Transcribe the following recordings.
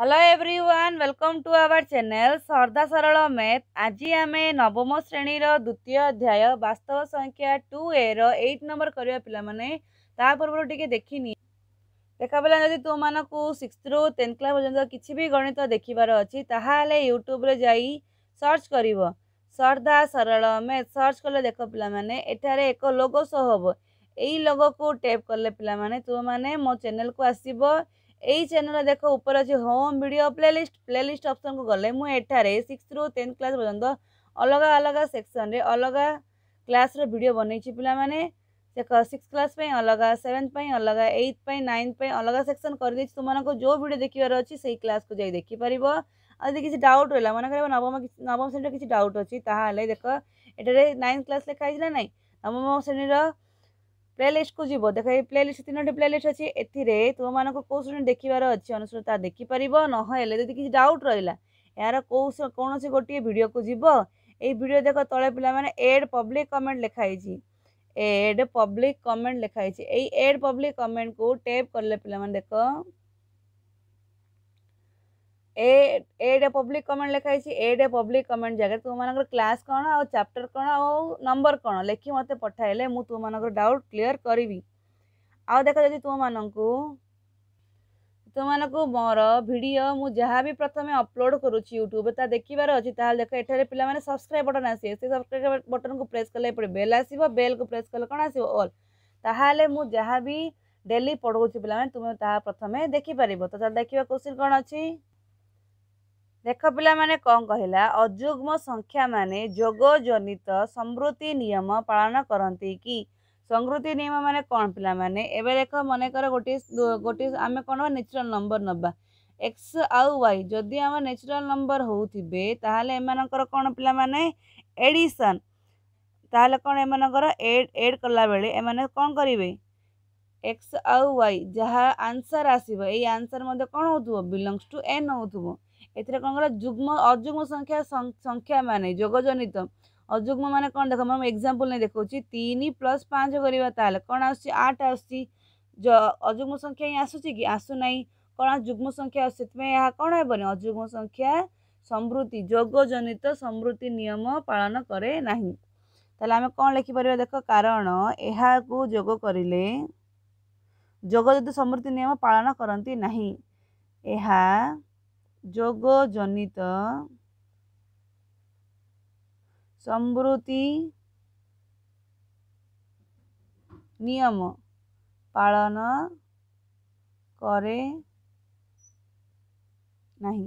hello everyone welcome to our channel सर्दा सरल math आज आम नवम श्रेणी द्वितीय अध्याय बास्तव संख्या टू ए रईट नंबर करवा पिलाने पूर्व टी देखनी देखा बेला जदि तुम मानक सिक्स रु टेन्थ क्लास पर्यटन किसी भी गणित देखार अच्छी ताहले यूट्यूब्रे जा सर्च कर सर्दा सरल मैथ सर्च कले देख पाने एठार एक लोगो शो हम यही लोगो को टेप कले पाने तुम मैंने मो चेल को आसब चेल देख ऊपर अच्छे होम भिड प्लेलीस्ट प्लेलीस्ट अप्सन को गले मुझे सिक्स रु टेन्थ क्लास पर्यटन अलग अलग सेक्शन में अलग क्लास रिड बनई पाने देख सिक्स क्लास अलग सेवेन्थ अलग एइथ नाइन्थ अलग सेक्शन कर दे तुमको जो भिड देखार अच्छे से क्लास को जाए देखिपर आदि किसी डाउट रहा मन कर नवम नवम श्रेणी किसी डाउट अच्छी ताल देख ये नाइन्थ क्लास लिखाई ना नहीं नवम श्रेणी रहा ପ୍ଲେଲିଷ୍ଟକୁ ଯିବ ଦେଖ ଏଇ ପ୍ଲେଲିଷ୍ଟ ତିନୋଟି ପ୍ଲେଲିଷ୍ଟ ଅଛି ଏଥିରେ ତୁମମାନଙ୍କୁ କେଉଁ ଶ୍ରେଣୀ ଦେଖିବାର ଅଛି ଅନୁସୃତା ଦେଖିପାରିବ ନହେଲେ ଯଦି କିଛି ଡାଉଟ୍ ରହିଲା ଏହାର କେଉଁ କୌଣସି ଗୋଟିଏ ଭିଡ଼ିଓକୁ ଯିବ ଏଇ ଭିଡ଼ିଓ ଦେଖ ତଳେ ପିଲାମାନେ ଏଡ୍ ପବ୍ଲିକ୍ କମେଣ୍ଟ ଲେଖା ହେଇଛି ଏଡ୍ ପବ୍ଲିକ୍ କମେଣ୍ଟ ଲେଖା ହେଇଛି ଏଇ ଏଡ୍ ପବ୍ଲିକ୍ କମେଣ୍ଟକୁ ଟେପ୍ କଲେ ପିଲାମାନେ ଦେଖ ए एड ए पब्लिक कमेंट लिखाई एड ए पब्लिक कमेंट जगह तुम क्लास कौन आ चैप्टर कौन आ नंबर कौन लेखि मत पठाइले मुझे तुम डाउट क्लीयर करी आ देख जी तुम मानक तुमको मोर भिड मुझे प्रथम अपलोड करुच्ची यूट्यूब ता देखार अच्छी देख ये पे सब्सक्राइब बटन आसे से सब्सक्राइब बटन को प्रेस कले बेल आस बेल को प्रेस कले कौन आस मुझे डेली पढ़ाऊँ पे तुम ता प्रथम देखिपार तो देखा क्वेश्चन कौन अच्छी ଦେଖ ପିଲାମାନେ କ'ଣ କହିଲା ଅଯୁଗ୍ମ ସଂଖ୍ୟାମାନେ ଯୋଗଜନିତ ସମୃତି ନିୟମ ପାଳନ କରନ୍ତି କି ସଂଗୃତି ନିୟମ ମାନେ କ'ଣ ପିଲାମାନେ ଏବେ ଦେଖ ମନେକର ଗୋଟିଏ ଗୋଟିଏ ଆମେ କ'ଣ ନେଚୁରାଲ୍ ନମ୍ବର ନେବା ଏକ୍ସ ଆଉ ୱାଇ ଯଦି ଆମ ନେଚୁରାଲ୍ ନମ୍ବର ହେଉଥିବେ ତାହେଲେ ଏମାନଙ୍କର କ'ଣ ପିଲାମାନେ ଏଡ଼ିସନ୍ ତାହେଲେ କ'ଣ ଏମାନଙ୍କର ଏଡ୍ ଏଡ୍ କଲାବେଳେ ଏମାନେ କ'ଣ କରିବେ ଏକ୍ସ ଆଉ ୱାଇ ଯାହା ଆନ୍ସର୍ ଆସିବ ଏଇ ଆନ୍ସର୍ ମଧ୍ୟ କ'ଣ ହେଉଥିବ ବିଲଙ୍ଗସ୍ ଟୁ ଏନ୍ ହେଉଥିବ जुग्म अजुग्म संख्या संख्या माने अजुग्म म एक्जाम्पल देखाउँछु तिन प्लस पाँच गरेको आठ जो अजुग्म संख्यासु आसु छी कि आसु नै कोन संख्या या कोन है बने अजुग्म संख्या समृद्धि जग जन समृद्धि नियम पाँच तर यहाँ जोगे जित समृति नियम पालन करंती एहा ଯୋଗ ଜନିତ ସମୃତି ନିୟମ ପାଳନ କରେ ନାହିଁ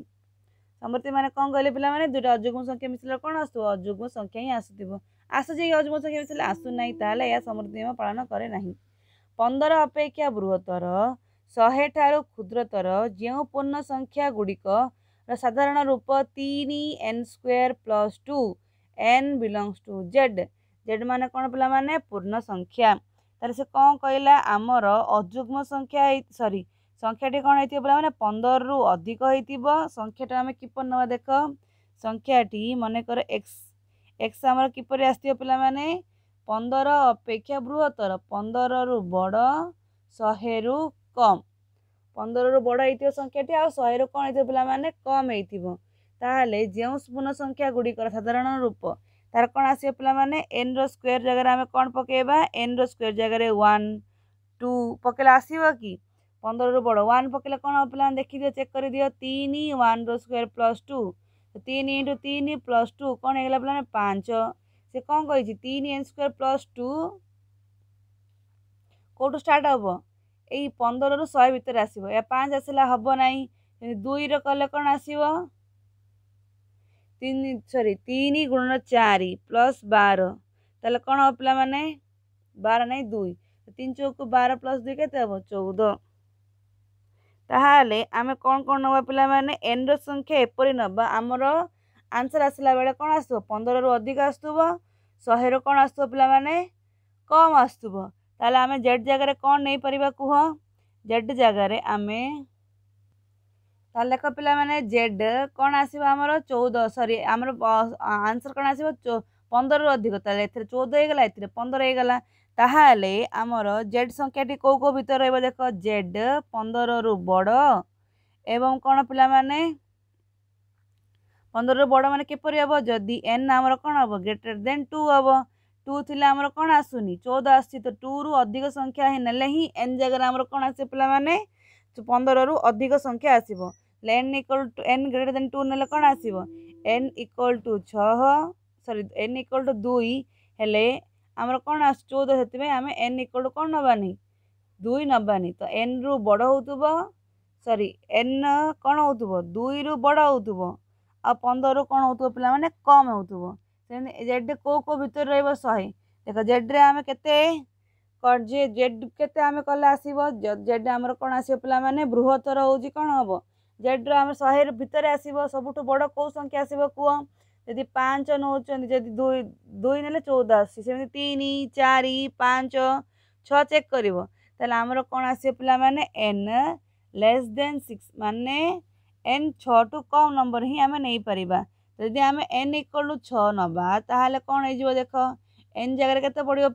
ସମୃତି ମାନେ କ'ଣ କହିଲେ ପିଲାମାନେ ଦୁଇଟା ଅଯୁଗ୍ମ ସଂଖ୍ୟା ମିଶିଲେ କ'ଣ ଆସୁଥିବ ଅଯୁଗ୍ମ ସଂଖ୍ୟା ହିଁ ଆସୁଥିବ ଆସୁଛି କି ଅଯୁଗ୍ମ ସଂଖ୍ୟା ମିଶିଲେ ଆସୁନାହିଁ ତାହେଲେ ଏହା ସମୃତି ନିୟମ ପାଳନ କରେ ନାହିଁ ପନ୍ଦର ଅପେକ୍ଷା ବୃହତ୍ତର ଶହେ ଠାରୁ କ୍ଷୁଦ୍ରତର ଯେଉଁ ପୂର୍ଣ୍ଣ ସଂଖ୍ୟା ଗୁଡ଼ିକର ସାଧାରଣ ରୂପ ତିନି n square plus two n belongs to Z Z ମାନେ କ'ଣ ପିଲାମାନେ ପୂର୍ଣ୍ଣ ସଂଖ୍ୟା ତାହେଲେ ସେ କ'ଣ କହିଲା ଆମର ଅଯୁଗ୍ମ ସଂଖ୍ୟା ହେଇ ସରି ସଂଖ୍ୟାଟି କ'ଣ ହେଇଥିବ ପିଲାମାନେ ପନ୍ଦରରୁ ଅଧିକ ହେଇଥିବ ସଂଖ୍ୟାଟା ଆମେ କିପରି ନେବା ଦେଖ ସଂଖ୍ୟାଟି ମନେକର ଏକ୍ସ ଏକ୍ସ ଆମର କିପରି ଆସିଥିବ ପିଲାମାନେ ପନ୍ଦର ଅପେକ୍ଷା ବୃହତ୍ତର ପନ୍ଦରରୁ ବଡ଼ ଶହେରୁ কম ପନ୍ଦରରୁ ବଡ଼ ହେଇଥିବ ସଂଖ୍ୟାଟି ଆଉ ଶହେରୁ କ'ଣ ହେଇଥିବ ପିଲାମାନେ କମ୍ ହେଇଥିବ ତାହେଲେ ଯେଉଁ ପୂର୍ଣ୍ଣ ସଂଖ୍ୟା ଗୁଡ଼ିକର ସାଧାରଣ ରୂପ ତାର କ'ଣ ଆସିବ ପିଲାମାନେ ଏନ୍ର ସ୍କୋୟାର ଜାଗାରେ ଆମେ କ'ଣ ପକାଇବା ଏନ୍ର ସ୍କୋୟାର ଜାଗାରେ ୱାନ୍ ଟୁ ପକାଇଲେ ଆସିବ କି ପନ୍ଦରରୁ ବଡ଼ ୱାନ୍ ପକାଇଲେ କ'ଣ ହେବ ପିଲାମାନେ ଦେଖିଦିଅ ଚେକ୍ କରିଦିଅ ତିନି ୱାନ୍ର ସ୍କୋୟାର ପ୍ଲସ୍ ଟୁ ତିନି ଇଣ୍ଟୁ ତିନି ପ୍ଲସ୍ ଟୁ କ'ଣ ହେଇଗଲା ପିଲାମାନେ ପାଞ୍ଚ ସେ କ'ଣ କହିଛି ତିନି ଏନ୍ ସ୍କୋୟାର ପ୍ଲସ୍ ଟୁ କେଉଁଠୁ ଷ୍ଟାର୍ଟ ହେବ ଏଇ ପନ୍ଦରରୁ ଶହେ ଭିତରେ ଆସିବ ଏହା ପାଞ୍ଚ ଆସିଲା ହେବ ନାହିଁ ଦୁଇର କଲେ କ'ଣ ଆସିବ ତିନି ସରି ତିନି ଗୁଣର ଚାରି ପ୍ଲସ୍ ବାର ତାହେଲେ କ'ଣ ହେବ ପିଲାମାନେ ବାର ନାହିଁ ଦୁଇ ତିନି ଚଉକୁ ବାର ପ୍ଲସ୍ ଦୁଇ କେତେ ହେବ ଚଉଦ ତାହେଲେ ଆମେ କ'ଣ କ'ଣ ନେବା ପିଲାମାନେ ଏନ୍ର ସଂଖ୍ୟା ଏପରି ନେବା ଆମର ଆନ୍ସର୍ ଆସିଲା ବେଳେ କ'ଣ ଆସିବ ପନ୍ଦରରୁ ଅଧିକ ଆସୁଥିବ ଶହେରୁ କ'ଣ ଆସୁଥିବ ପିଲାମାନେ କମ୍ ଆସୁଥିବ ତାହେଲେ ଆମେ ଜେଡ୍ ଜାଗାରେ କ'ଣ ନେଇପାରିବା କୁହ ଜେଡ୍ ଜାଗାରେ ଆମେ ତାହେଲେ ଦେଖ ପିଲାମାନେ ଜେଡ୍ କ'ଣ ଆସିବ ଆମର ଚଉଦ ସରି ଆମର ଆନ୍ସର୍ କ'ଣ ଆସିବ ପନ୍ଦରରୁ ଅଧିକ ତାହେଲେ ଏଥିରେ ଚଉଦ ହେଇଗଲା ଏଥିରେ ପନ୍ଦର ହେଇଗଲା ତାହେଲେ ଆମର ଜେଡ୍ ସଂଖ୍ୟାଟି କେଉଁ କେଉଁ ଭିତରେ ରହିବ ଦେଖ ଜେଡ୍ ପନ୍ଦରରୁ ବଡ଼ ଏବଂ କ'ଣ ପିଲାମାନେ ପନ୍ଦରରୁ ବଡ଼ ମାନେ କିପରି ହେବ ଯଦି ଏନ୍ ଆମର କ'ଣ ହେବ ଗ୍ରେଟର୍ ଦେନ୍ ଟୁ ହେବ टू थिला हमर कोन आसुनी 14 आसी तो 2 रु अधिक संख्या हे नले ही एन जगह हमर कोन आसे पिला माने 15 तो रु अधिक संख्या आसीबो n equal to n greater than 2 नले कोन आसीबो n equal to 6 sorry n equal to दुई हेले हमर कोन आस 14 से आम एन n इक्वल टू कौन नवानी दुई नवानी तो एन रु बड़ होतबो सॉरी n कोन होतबो 2 रु बड़ हो पंदर 15 रु कोन होतबो पिला कम हो जेड को को भितर रहे देख जेड्रे आम के जेड के आसब जेड आमर कौन आस पाने बृहत्तर हूँ कौन हम जेड्र आम शहे भितर आस सब बड़ को संख्या आसो कह जी पाँच नौ दुई दुई ना चौदह आसमें तीन चार पाँच छ चेक कर आमर कौन आस पाने एन लेस देन सिक्स माने एन छु कम नंबर ही आम नहीं पार जदि आम एन इक्वल टू छ ना तो कौन हो देख एन जगह के पड़ो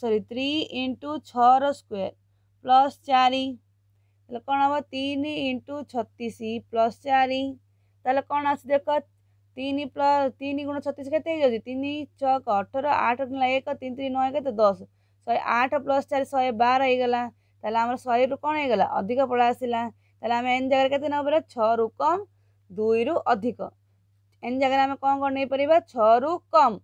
सरी थ्री इंटु छर स्क्वेर प्लस चार कौन हम तीन इंटु छतीस प्लस चार कौन आस देख तीन प्लस तीन गुण छतीस के तीन छ अठर आठ एक तीन तीन नौ एक दस शहे आठ प्लस चार शहे बार होगा तेल आम शहे रू कौन होगा अधिक पढ़ा आसला तेल आम एन जगार के छु कम ଦୁଇରୁ ଅଧିକ ଏନ୍ ଜାଗାରେ ଆମେ କ'ଣ କ'ଣ ନେଇପାରିବା ଛଅରୁ କମ୍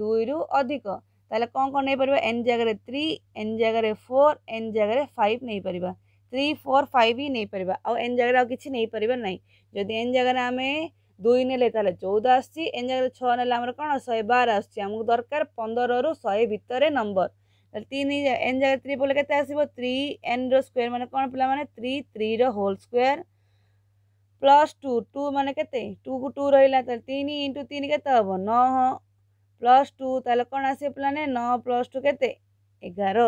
ଦୁଇରୁ ଅଧିକ ତାହେଲେ କ'ଣ କ'ଣ ନେଇପାରିବା ଏନ୍ ଜାଗାରେ ଥ୍ରୀ ଏନ୍ ଜାଗାରେ ଫୋର୍ ଏନ୍ ଜାଗାରେ ଫାଇଭ୍ ନେଇପାରିବା ଥ୍ରୀ ଫୋର୍ ଫାଇଭ୍ ହିଁ ନେଇପାରିବା ଆଉ ଏନ୍ ଜାଗାରେ ଆଉ କିଛି ନେଇପାରିବା ନାହିଁ ଯଦି ଏନ୍ ଜାଗାରେ ଆମେ ଦୁଇ ନେଲେ ତାହେଲେ ଚଉଦ ଆସୁଛି ଏନ୍ ଜାଗାରେ ଛଅ ନେଲେ ଆମର କ'ଣ ଶହେ ବାର ଆସୁଛି ଆମକୁ ଦରକାର ପନ୍ଦରରୁ ଶହେ ଭିତରେ ନମ୍ବର ତାହେଲେ ତିନି ଏନ୍ ଜାଗାରେ ଥ୍ରୀ ବୋଲେ କେତେ ଆସିବ ଥ୍ରୀ ଏନ୍ର ସ୍କୋୟାର ମାନେ କ'ଣ ପିଲାମାନେ ଥ୍ରୀ ଥ୍ରୀର whole square plus two two મને કેતે ટુ કુ ટુ રહીલા ତାହେଲେ ତିନି ଇଣ୍ଟୁ ତିନି କେତେ ହେବ ନଅ ପ୍ଲସ୍ ଟୁ ତାହେଲେ କ'ଣ ଆସିବ ପିଲାମାନେ ନଅ ପ୍ଲସ୍ ଟୁ କେତେ ଏଗାର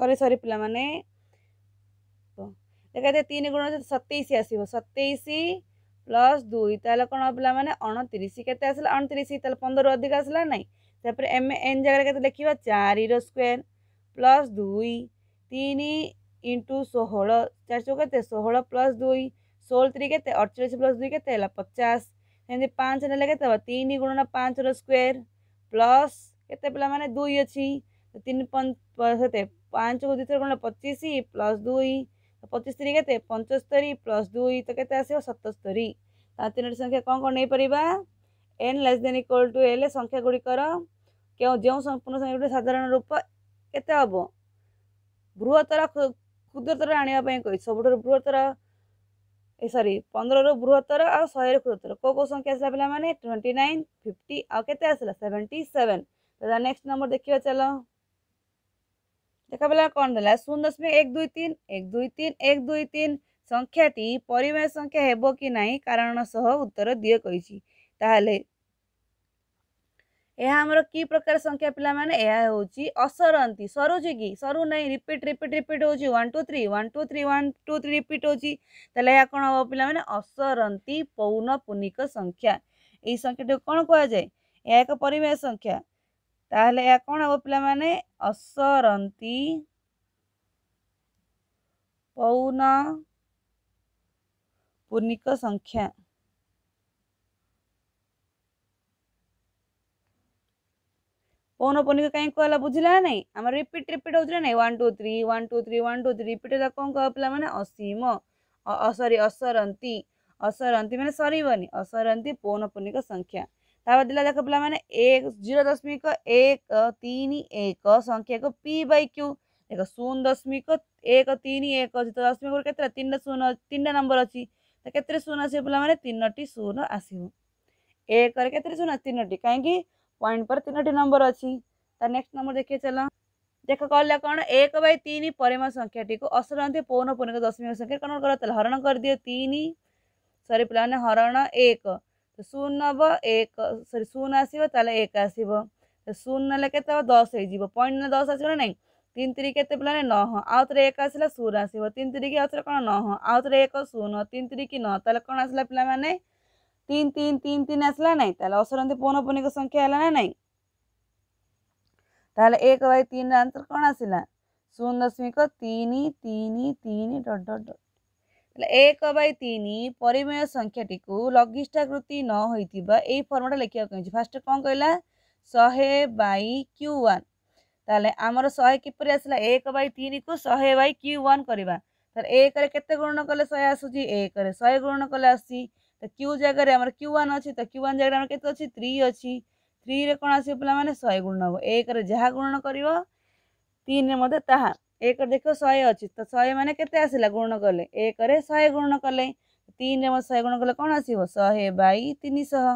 ସରି ସରି ପିଲାମାନେ ଦେଖାଯାଏ ତିନି ଗୁଣ ସତେଇଶ ଆସିବ ସତେଇଶ ପ୍ଲସ୍ ଦୁଇ ତାହେଲେ କ'ଣ ପିଲାମାନେ ଅଣତିରିଶ କେତେ ଆସିଲା ଅଣତିରିଶ ତାହେଲେ ପନ୍ଦରରୁ ଅଧିକ ଆସିଲା ନାହିଁ ତାପରେ ଏମ୍ ଏନ୍ ଜାଗାରେ କେତେ ଲେଖିବା ଚାରିର ସ୍କୋୟାର ପ୍ଲସ୍ ଦୁଇ ତିନି इंटु षोह चार सौ कैसे षोह प्लस दुई षोल तीन के अड़चाश प्लस दुई के पचास एमती पाँच ना के गुण पाँच रक्वे प्लस केतने दुई अच्छी तीन पे पाँच को दुथर गुण पचिश प्लस दुई तो पचिश तीन के पंचस्तरी प्लस दुई तो केसव सतस्तरी तीन संख्या कौन कौन नहीं पार्बा n less than equal to एल संख्या गुड़िकर क्यों जो संपूर्ण संख्या साधारण रूप के बृहतर क्षुद्रतर आने सब बृहत्तर सरी पंद्रह बृहत्तर आ शहर क्षुद्रतर कौ कौ संख्या आसा पे मैंने ट्वेंटी नाइन फिफ्टी आते आसा सेवेन्टी सेवेन नेक्स्ट नंबर देखिए चल देखा पे कौन देखा शून्य दशमिक एक दुई तीन एक दुई तीन एक दुई तीन संख्या टी परिमेय संख्या हे कि ना कारण सह उत्तर दिए कही यह आमर कि प्रकार संख्या पे मैंने असरती सरोजोगी सरु नाई रिपीट रिपीट रिपीट हो two three one two three one two three repeat हो कौन हम पे असरती पौन पुनिक संख्या यही संख्या टी कौन कह जाए यह एक परिमेय संख्या ताल कौन हम पे असरती पौन पुनिक संख्या पौन पुलिक बुझा नै आम रिपिट रिपिट हुन्छ नै one two three one two three one two three repeat हो पहिला असीम सरी असरन्त असरन्त म सरबि असरन्त पौन पोलिक संख्या तपाईँ दल देख पहिला जिरो दशमिक एक तिन एक संख्याक पि ब्यु शून्य दशमिक एक तिन एक दशमिक शून्य तिनटा नम्बर अझ शून्य अस प्लान शून आसे शून तिनटी काहीँक पॉइंट पर तीनो नंबर अच्छी नेक्स्ट नंबर देखिए चल देख कहला कौन एक बै तीन परिम संख्या टी असरांति पौन पौनिक दशमिक संख्या कौन कर हरण कर दिए तीन सरी पे हरण एक तो शून्य हम एक सरी शून आस एक आसो तो ना के दस हो पॉइंट ना दस आस ना तीन तीन के पिलाने नह आउ थे एक आसा शून आस तीन तीन थे कौन नह आउ थे एक शून्य तीन तीन नह ताल कौन आसा पे तीन तीन तीन तीन आसला नहीं अवसर पूर्णपूर्णिक संख्या आलाना नहीं तेल एक वाय तीन आंसर कौन आसला शून दशमिक तीन तीन तीन डट डट डट एक बै तीन परिमेय संख्या लघिष्ठाकृति न हो फर्माटा लिखा कहते फास्ट कौन कहला शहे बै क्यू वन तेल आम शहे किपर आसला एक बै तीन को शहे बै क्यू वन करवा एक गुण कले शहे आसूरी एक शहे गुण कले आसी ତ କ୍ୟୁ ଜାଗାରେ ଆମର କ୍ୟୁ ୱାନ୍ ଅଛି ତ କ୍ୟୁ ୱାନ୍ ଜାଗାରେ ଆମର କେତେ ଅଛି ଥ୍ରୀ ଅଛି ଥ୍ରୀରେ କ'ଣ ଆସିବ ପିଲାମାନେ ଶହେ ଗୁଣ ନେବ ଏକରେ ଯାହା ଗୁଣନ କରିବ ତିନିରେ ମଧ୍ୟ ତାହା ଏକରେ ଦେଖିବ ଶହେ ଅଛି ତ ଶହେ ମାନେ କେତେ ଆସିଲା ଗୁଣ କଲେ ଏକରେ ଶହେ ଗୁଣ କଲେ ତିନିରେ ମଧ୍ୟ ଶହେ ଗୁଣ କଲେ କ'ଣ ଆସିବ ଶହେ ବାଇ ତିନିଶହ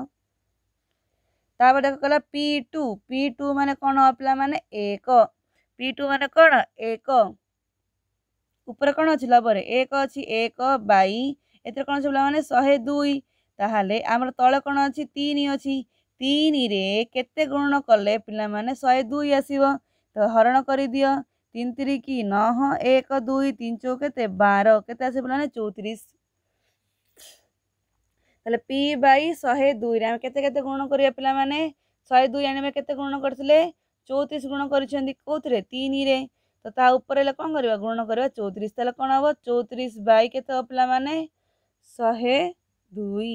ତାପରେ ତାକୁ କହିଲା ପି ଟୁ ପି ଟୁ ମାନେ କ'ଣ ପିଲାମାନେ ଏକ ପି ଟୁ ମାନେ କ'ଣ ଏକ ଉପରେ କ'ଣ ଅଛି ଲବରେ ଏକ ଅଛି ଏକ ବାଇ ଏଥିରେ କ'ଣ ଅଛି ପିଲାମାନେ ଶହେ ଦୁଇ ତାହେଲେ ଆମର ତଳେ କ'ଣ ଅଛି ତିନି ଅଛି ତିନିରେ କେତେ ଗୁଣନ କଲେ ପିଲାମାନେ ଶହେ ଦୁଇ ଆସିବ ତ ହରଣ କରିଦିଅ ତିନି ତିରିକି ନଅ ଏକ ଦୁଇ ତିନି ଚଉ କେତେ ବାର କେତେ ଆସିବ ପିଲାମାନେ ଚଉତିରିଶ ତାହେଲେ ପି ବାଇ ଶହେ ଦୁଇରେ ଆମେ କେତେ କେତେ ଗୁଣ କରିବା ପିଲାମାନେ ଶହେ ଦୁଇ ଆଣିବେ କେତେ ଗୁଣ କରିଥିଲେ ଚଉତିରିଶ ଗୁଣ କରିଛନ୍ତି କେଉଁଥିରେ ତିନିରେ ତ ତା ଉପରେ ହେଲେ କ'ଣ କରିବା ଗୁଣ କରିବା ଚଉତିରିଶ ତାହେଲେ କ'ଣ ହେବ ଚଉତିରିଶ ବାଇ କେତେ ପିଲାମାନେ ଶହେ ଦୁଇ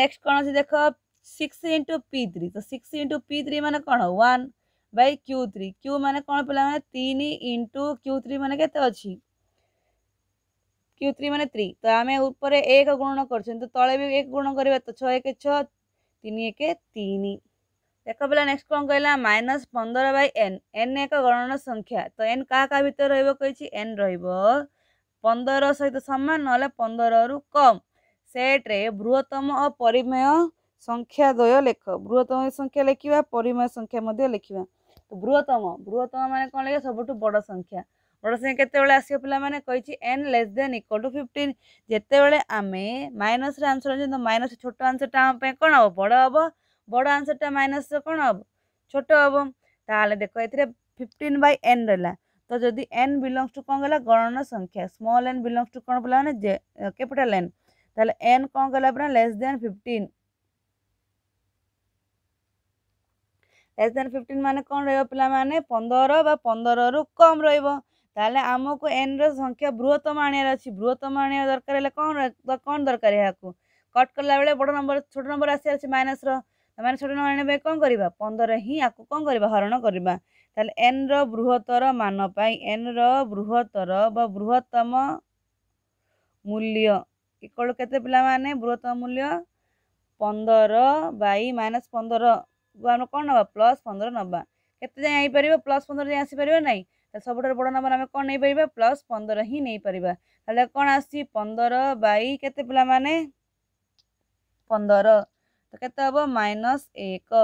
ନେକ୍ସଟ କ'ଣ ଅଛି ଦେଖ ସିକ୍ସ ଇଣ୍ଟୁ ପି ଥ୍ରୀ ତ ସିକ୍ସ ଇଣ୍ଟୁ ପି ଥ୍ରୀ ମାନେ କ'ଣ one by q three q ମାନେ କ'ଣ ପିଲାମାନେ ତିନି ଇଣ୍ଟୁ କ୍ୟୁ ଥ୍ରୀ ମାନେ କେତେ ଅଛି କ୍ୟୁ ଥ୍ରୀ ମାନେ ଥ୍ରୀ ତ ଆମେ ଉପରେ ଏକ ଗୁଣନ କରୁଛନ୍ତି ତ ତଳେ ବି ଏକ ଗୁଣ କରିବା ତ ଛଅ ଏକ ଛଅ ତିନି ଏକ ତିନି ଏକ ପିଲା ନେକ୍ସଟ କ'ଣ କହିଲା ମାଇନସ୍ ପନ୍ଦର ବାଇ ଏନ୍ ଏନ୍ ଏକ ଗଣନ ସଂଖ୍ୟା ତ ଏନ୍ କାହା କାହା ଭିତରେ ରହିବ କହିଛି ଏନ୍ ରହିବ ପନ୍ଦର ସହିତ ସମାନ ନହେଲେ ପନ୍ଦରରୁ କମ୍ ସେଟ୍ରେ ବୃହତ୍ତମ ଓ ପରିମେୟ ସଂଖ୍ୟା ଦ୍ୱୟ ଲେଖ ବୃହତ୍ତମ ସଂଖ୍ୟା ଲେଖିବା ପରିମେୟ ସଂଖ୍ୟା ମଧ୍ୟ ଲେଖିବା ତ ବୃହତ୍ତମ ବୃହତ୍ତମ ମାନେ କ'ଣ ଲେଖିବା ସବୁଠୁ ବଡ଼ ସଂଖ୍ୟା ବଡ଼ ସଂଖ୍ୟା କେତେବେଳେ ଆସିବ ପିଲାମାନେ କହିଛି n less than equal to fifteen ଯେତେବେଳେ ଆମେ ମାଇନସ୍ରେ ଆନ୍ସର୍ ଅଛନ୍ତି ମାଇନସ୍ ଛୋଟ ଆନ୍ସର୍ଟା ଆମ ପାଇଁ କ'ଣ ହେବ ବଡ଼ ହେବ ବଡ଼ ଆନ୍ସର୍ଟା ମାଇନସ୍ କ'ଣ ହେବ ଛୋଟ ହେବ ତାହେଲେ ଦେଖ ଏଥିରେ ଫିଫ୍ଟିନ୍ ବାଇ ଏନ୍ ରହିଲା ତ ଯଦି ଏନ୍ ବିଲଙ୍ଗସ୍ ଟୁ କ'ଣ ଗଲା ଗଣନ ସଂଖ୍ୟା ସ୍ମଲ୍ ଏନ୍ ବିଲଙ୍ଗସ୍ ଟୁ କ'ଣ ପିଲାମାନେ କ୍ୟାପିଟାଲ୍ ଏନ୍ ତାହେଲେ ଏନ୍ କ'ଣ ଗଲା ପୁରା less than fifteen less than fifteen ମାନେ କ'ଣ ରହିବ ପିଲାମାନେ ପନ୍ଦର ବା ପନ୍ଦରରୁ କମ୍ ରହିବ ତାହେଲେ ଆମକୁ ଏନ୍ର ସଂଖ୍ୟା ବୃହତ୍ତମ ଆଣିବାର ଅଛି ବୃହତ୍ତମ ଆଣିବା ଦରକାର ହେଲେ କ'ଣ କ'ଣ ଦରକାର ଏହାକୁ କଟ୍ କଲାବେଳେ ବଡ଼ ନମ୍ବର ଛୋଟ ନମ୍ବର ଆସିବାର ଅଛି ମାଇନସ୍ର ସେମାନେ ଛୋଟ ନ ଆଣିବା ପାଇଁ କ'ଣ କରିବା ପନ୍ଦର ହିଁ ଆକୁ କ'ଣ କରିବା ହରଣ କରିବା ତାହେଲେ ଏନ୍ର ବୃହତ୍ତର ମାନ ପାଇଁ ଏନ୍ର ବୃହତ୍ତର ବା ବୃହତ୍ତମ ମୂଲ୍ୟ ଏକଳୁ କେତେ ପିଲାମାନେ ବୃହତ୍ତମ ମୂଲ୍ୟ ପନ୍ଦର ବାଇ ମାଇନସ୍ ପନ୍ଦରକୁ ଆମେ କ'ଣ ନେବା ପ୍ଲସ୍ ପନ୍ଦର ନେବା କେତେ ଯାଏଁ ଆଇପାରିବ ପ୍ଲସ୍ ପନ୍ଦର ଯାଏଁ ଆସିପାରିବ ନାହିଁ ତା ସବୁଠାରୁ ବଡ଼ ନମ୍ବର ଆମେ କ'ଣ ନେଇପାରିବା ପ୍ଲସ୍ ପନ୍ଦର ହିଁ ନେଇପାରିବା ତାହେଲେ କ'ଣ ଆସୁଛି ପନ୍ଦର ବାଇ କେତେ ପିଲାମାନେ ପନ୍ଦର ତ କେତେ ହେବ ମାଇନସ୍ ଏକ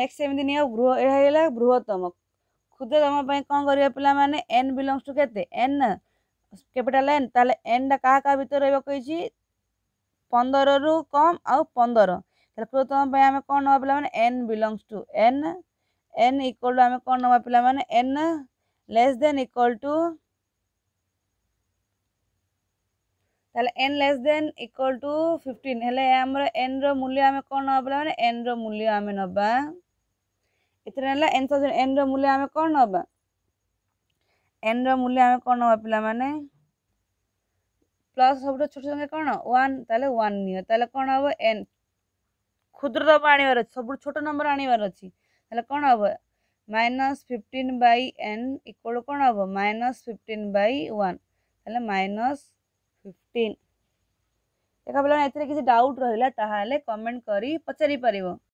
ନେକ୍ସଟ ଏମିତି ନିଅ ବୃହ ଏହା ହେଲା ବୃହତ୍ତମ କ୍ଷୁଦ୍ରତମ ପାଇଁ କ'ଣ କରିବା ପିଲାମାନେ ଏନ୍ ବିଲଙ୍ଗସ୍ ଟୁ କେତେ ଏନ୍ କ୍ୟାପିଟାଲ ଏନ୍ ତାହେଲେ ଏନ୍ଟା କାହା କାହା ଭିତରେ ରହିବ କହିଛି ପନ୍ଦରରୁ କମ୍ ଆଉ ପନ୍ଦର ତାହେଲେ କ୍ଷୁଦ୍ରତମ ପାଇଁ ଆମେ କ'ଣ ନେବା ପିଲାମାନେ n belongs to n n equal to ଆମେ କ'ଣ ନେବା ପିଲାମାନେ n less than equal to तेल n less than equal to fifteen हेले आमर एन रूल्य आम कौन ना बोले मैंने एन रूल्य आम नवा इतने ना एन सब एन रूल्य आम कौन ना एन रूल्य आम कौन ना पे प्लस सब छोट संख्या कौन वन वन नि कौन हम एन क्षुद्र आ सब छोट नंबर आने कौन हम minus fifteen by n equal कौन हम minus fifteen by one minus fifteen देख पे किसी डाउट रहा कमेंट कर पचारिपर